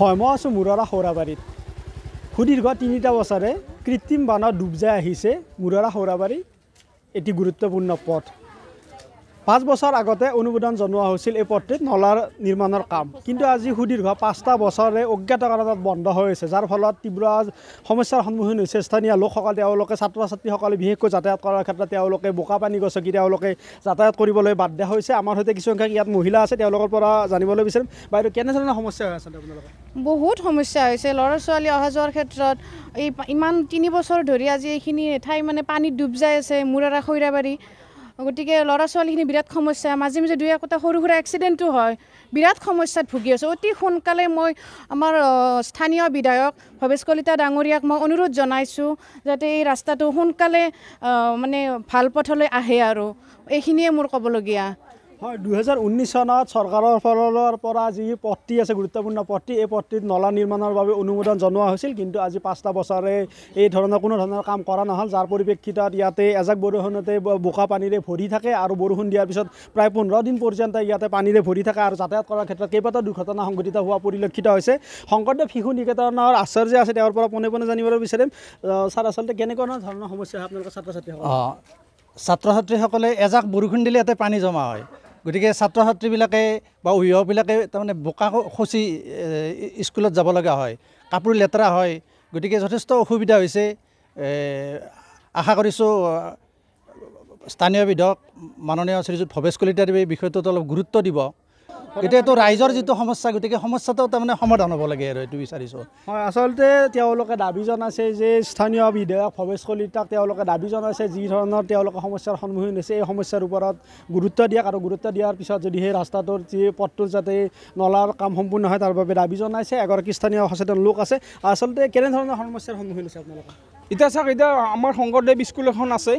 হয় মই আছোঁ মূৰৰা সৌৰাবাৰীত সুদীৰ্ঘ তিনিটা বছৰে কৃত্ৰিম বানত ডুব যাই আহিছে মুৰাৰা সৌৰাবাৰী এটি গুৰুত্বপূৰ্ণ পথ পাঁচ বছৰ আগতে অনুমোদন জনোৱা হৈছিল এই পথটিত নলাৰ নিৰ্মাণৰ কাম কিন্তু আজি সুদীৰ্ঘ পাঁচটা বছৰে অজ্ঞাত কাৰণত বন্ধ হৈ আছে যাৰ ফলত তীব্ৰ সমস্যাৰ সন্মুখীন হৈছে স্থানীয় লোকসকল তেওঁলোকে ছাত্ৰ ছাত্ৰীসকলে বিশেষকৈ যাতায়াত কৰাৰ ক্ষেত্ৰত তেওঁলোকে বোকা পানী গছকি তেওঁলোকে যাতায়াত কৰিবলৈ বাধ্য হৈছে আমাৰ সৈতে কিছুসংখ্যক ইয়াত মহিলা আছে তেওঁলোকৰ পৰা জানিবলৈ বিচাৰিম বাইদেউ কেনেধৰণৰ সমস্যা হৈ আছে আপোনালোকে বহুত সমস্যা হৈছে ল'ৰা ছোৱালী অহা যোৱাৰ ক্ষেত্ৰত এই ইমান তিনি বছৰ ধৰি আজি এইখিনি ঠাই মানে পানীত ডুব যাই আছে মূৰাৰা খৈৰাবাৰী গতিকে ল'ৰা ছোৱালীখিনি বিৰাট সমস্যা মাজে মাজে দুই একোটা সৰু সুৰা এক্সিডেণ্টো হয় বিৰাট সমস্যাত ভুগি আছোঁ অতি সোনকালে মই আমাৰ স্থানীয় বিধায়ক ভৱেশ কলিতা ডাঙৰীয়াক মই অনুৰোধ জনাইছোঁ যাতে এই ৰাস্তাটো সোনকালে মানে ভাল পথলৈ আহে আৰু এইখিনিয়ে মোৰ ক'বলগীয়া হয় দুহেজাৰ ঊনৈছ চনত চৰকাৰৰ ফালৰ পৰা যি পট্টি আছে গুৰুত্বপূৰ্ণ পট্টি এই পট্টিত নলা নিৰ্মাণৰ বাবে অনুমোদন জনোৱা হৈছিল কিন্তু আজি পাঁচটা বছৰে এই ধৰণৰ কোনো ধৰণৰ কাম কৰা নহ'ল যাৰ পৰিপ্ৰেক্ষিতত ইয়াতে এজাক বৰষুণতে বোকা পানীৰে ভৰি থাকে আৰু বৰষুণ দিয়াৰ পিছত প্ৰায় পোন্ধৰ দিন পৰ্যন্ত ইয়াতে পানীৰে ভৰি থাকে আৰু যাতায়াত কৰাৰ ক্ষেত্ৰত কেইবাটাও দুৰ্ঘটনা সংঘটিত হোৱা পৰিলক্ষিত হৈছে শংকৰদেৱ শিশু নিকেতনৰ যে আছে তেওঁৰ পৰা পোনে পোনে জানিবলৈ বিচাৰিম ছাৰ আচলতে কেনেকুৱা ধৰণৰ সমস্যা হয় আপোনালোকৰ ছাত্ৰ ছাত্ৰীসকল ছাত্ৰ ছাত্ৰীসকলে এজাক বৰষুণ দিলে ইয়াতে পানী জমা হয় গতিকে ছাত্ৰ ছাত্ৰীবিলাকে বা অভিভাৱকবিলাকে তাৰমানে বোকা খচি স্কুলত যাব লগা হয় কাপোৰ লেতেৰা হয় গতিকে যথেষ্ট অসুবিধা হৈছে আশা কৰিছোঁ স্থানীয় বিধায়ক মাননীয় শ্ৰীযুত ভৱেশ কলিতাদেৱে এই বিষয়টোত অলপ গুৰুত্ব দিব এতিয়া এইটো ৰাইজৰ যিটো সমস্যা গতিকে সমস্যাটো তাৰমানে সমাধান হ'ব লাগে আৰু এইটো বিচাৰিছোঁ হয় আচলতে তেওঁলোকে দাবী জনাইছে যে স্থানীয় বিধায়ক ভৱেশ কলিতাক তেওঁলোকে দাবী জনাইছে যি ধৰণৰ তেওঁলোকে সমস্যাৰ সন্মুখীন হৈছে এই সমস্যাৰ ওপৰত গুৰুত্ব দিয়াক আৰু গুৰুত্ব দিয়াৰ পিছত যদি সেই ৰাস্তাটোৰ যি পথটোৰ যাতে নলাৰ কাম সম্পূৰ্ণ হয় তাৰ বাবে দাবী জনাইছে এগৰাকী স্থানীয় সচেতন লোক আছে আচলতে কেনেধৰণৰ সমস্যাৰ সন্মুখীন হৈছে আপোনালোকে এতিয়া চাওক এতিয়া আমাৰ শংকৰদেৱ স্কুল এখন আছে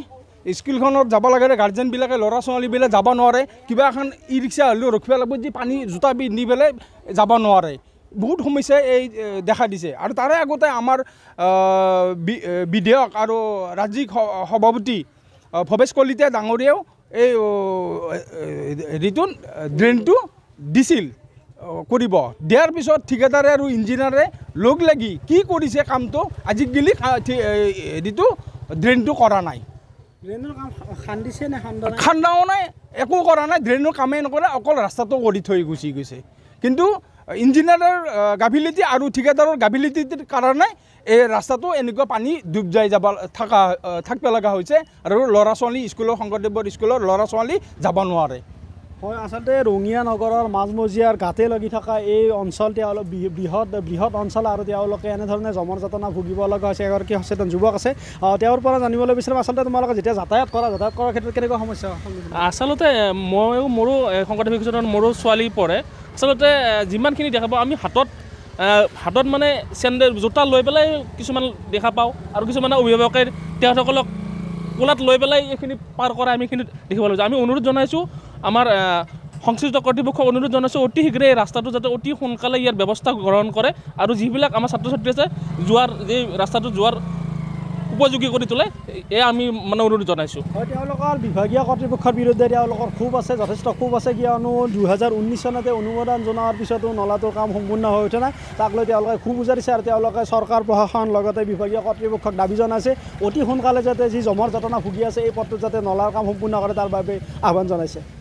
স্কুলখনত যাব লাগে গাৰ্জেনবিলাকে ল'ৰা ছোৱালীবিলাকে যাব নোৱাৰে কিবা এখন ই ৰিক্সা হ'লেও ৰখিব লাগিব যি পানী জোতা পিন্ধি পেলাই যাব নোৱাৰে বহুত সমস্যাই এই দেখা দিছে আৰু তাৰে আগতে আমাৰ বিধেয়ক আৰু ৰাজ্যিক সভাপতি ভৱেশ কলিতা ডাঙৰীয়াও এই হেৰিটো ড্ৰেইনটো দিছিল কৰিব দিয়াৰ পিছত ঠিকাদাৰে আৰু ইঞ্জিনিয়াৰে লগ লাগি কি কৰিছে কামটো আজি গেলি হেৰিটো ড্ৰেইনটো কৰা নাই খান্দাও নাই একো কৰা নাই ড্ৰেইনৰ কামেই নকৰে অকল ৰাস্তাটো কৰি থৈ গুচি গৈছে কিন্তু ইঞ্জিনিয়াৰৰ গাভিলিটি আৰু ঠিকাদাৰৰ গাভিলিটিৰ কাৰণে এই ৰাস্তাটো এনেকুৱা পানী ডুব যাই যাব থকা থাকিব লগা হৈছে আৰু ল'ৰা ছোৱালী স্কুলৰ শংকৰদেৱৰ স্কুলৰ ল'ৰা ছোৱালী যাব নোৱাৰে হয় আচলতে ৰঙীয়া নগৰৰ মাজমজিয়াৰ গাতে লাগি থকা এই অঞ্চল তেওঁলোক বৃহৎ বৃহৎ অঞ্চল আৰু তেওঁলোকে এনেধৰণে জমৰ যাতনা ভুগিব লগা হৈছে এগৰাকী সচেতন যুৱক আছে তেওঁৰ পৰা জানিবলৈ বিচাৰিম আচলতে তোমালোকে যেতিয়া যাতায়াত কৰা যাতায়াত কৰাৰ ক্ষেত্ৰত কেনেকুৱা সমস্যা আচলতে ময়ো মোৰো সংগঠন বিষয়ত মোৰো ছোৱালী পৰে আচলতে যিমানখিনি দেখা পাওঁ আমি হাতত হাতত মানে চেণ্ডেল জোতা লৈ পেলাই কিছুমান দেখা পাওঁ আৰু কিছুমানে অভিভাৱকে তেওঁসকলক কোলাত লৈ পেলাই এইখিনি পাৰ কৰা আমি এইখিনি দেখিবলৈ যাওঁ আমি অনুৰোধ জনাইছোঁ আমাৰ সংশ্লিষ্ট কৰ্তৃপক্ষক অনুৰোধ জনাইছোঁ অতি শীঘ্ৰে এই ৰাস্তাটো যাতে অতি সোনকালে ইয়াৰ ব্যৱস্থা গ্ৰহণ কৰে আৰু যিবিলাক আমাৰ ছাত্ৰ ছাত্ৰী আছে যোৱাৰ যি ৰাস্তাটো যোৱাৰ উপযোগী কৰি তোলে এই আমি মানে অনুৰোধ জনাইছোঁ হয় তেওঁলোকৰ বিভাগীয় কৰ্তৃপক্ষৰ বিৰুদ্ধে তেওঁলোকৰ ক্ষোভ আছে যথেষ্ট ক্ষোভ আছে কিয়নো দুহেজাৰ ঊনৈছ চনতে অনুমোদন জনোৱাৰ পিছতো নলাটোৰ কাম সম্পূৰ্ণ হৈ উঠে নাই তাক লৈ তেওঁলোকে ক্ষোভ উজাৰিছে আৰু তেওঁলোকে চৰকাৰ প্ৰশাসন লগতে বিভাগীয় কৰ্তৃপক্ষক দাবী জনাইছে অতি সোনকালে যাতে যি জমৰ যাতনা ভুগি আছে এই পথটোত যাতে নলাৰ কাম সম্পূৰ্ণ কৰে তাৰ বাবে আহ্বান জনাইছে